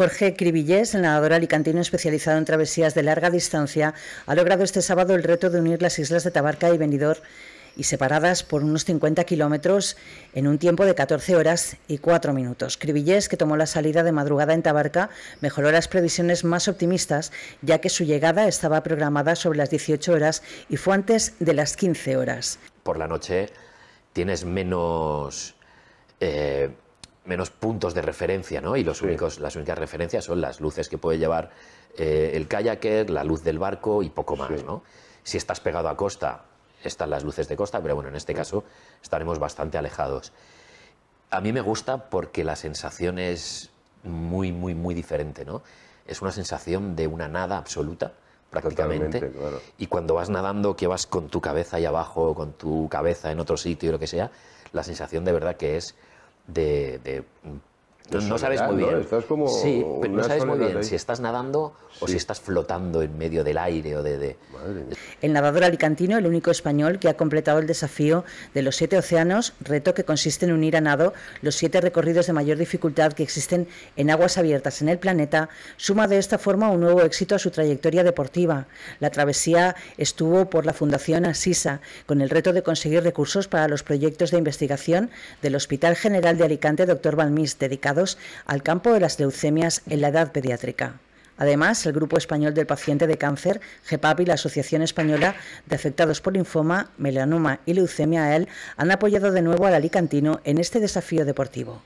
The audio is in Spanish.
Jorge Cribillés, nadador alicantino especializado en travesías de larga distancia, ha logrado este sábado el reto de unir las islas de Tabarca y Benidorm y separadas por unos 50 kilómetros en un tiempo de 14 horas y 4 minutos. Cribillés, que tomó la salida de madrugada en Tabarca, mejoró las previsiones más optimistas, ya que su llegada estaba programada sobre las 18 horas y fue antes de las 15 horas. Por la noche tienes menos... Eh, menos puntos de referencia, ¿no? Y los únicos, las únicas referencias son las luces que puede llevar eh, el kayaker, la luz del barco y poco más, ¿no? Si estás pegado a costa, están las luces de costa, pero bueno, en este caso estaremos bastante alejados. A mí me gusta porque la sensación es muy, muy, muy diferente, ¿no? Es una sensación de una nada absoluta, prácticamente. Y cuando vas nadando, que vas con tu cabeza ahí abajo, con tu cabeza en otro sitio y lo que sea, la sensación de verdad que es de, no, sabes muy bien. si estás nadando o si estás flotando en medio del aire o de... El nadador alicantino, el único español que ha completado el desafío de los siete océanos, reto que consiste en unir a nado los siete recorridos de mayor dificultad que existen en aguas abiertas en el planeta, suma de esta forma un nuevo éxito a su trayectoria deportiva. La travesía estuvo por la Fundación Asisa, con el reto de conseguir recursos para los proyectos de investigación del Hospital General de Alicante, Doctor Balmis, dedicado al campo de las leucemias en la edad pediátrica. Además, el Grupo Español del Paciente de Cáncer, GEPAP y la Asociación Española de Afectados por Linfoma, Melanoma y Leucemia AEL han apoyado de nuevo al Alicantino en este desafío deportivo.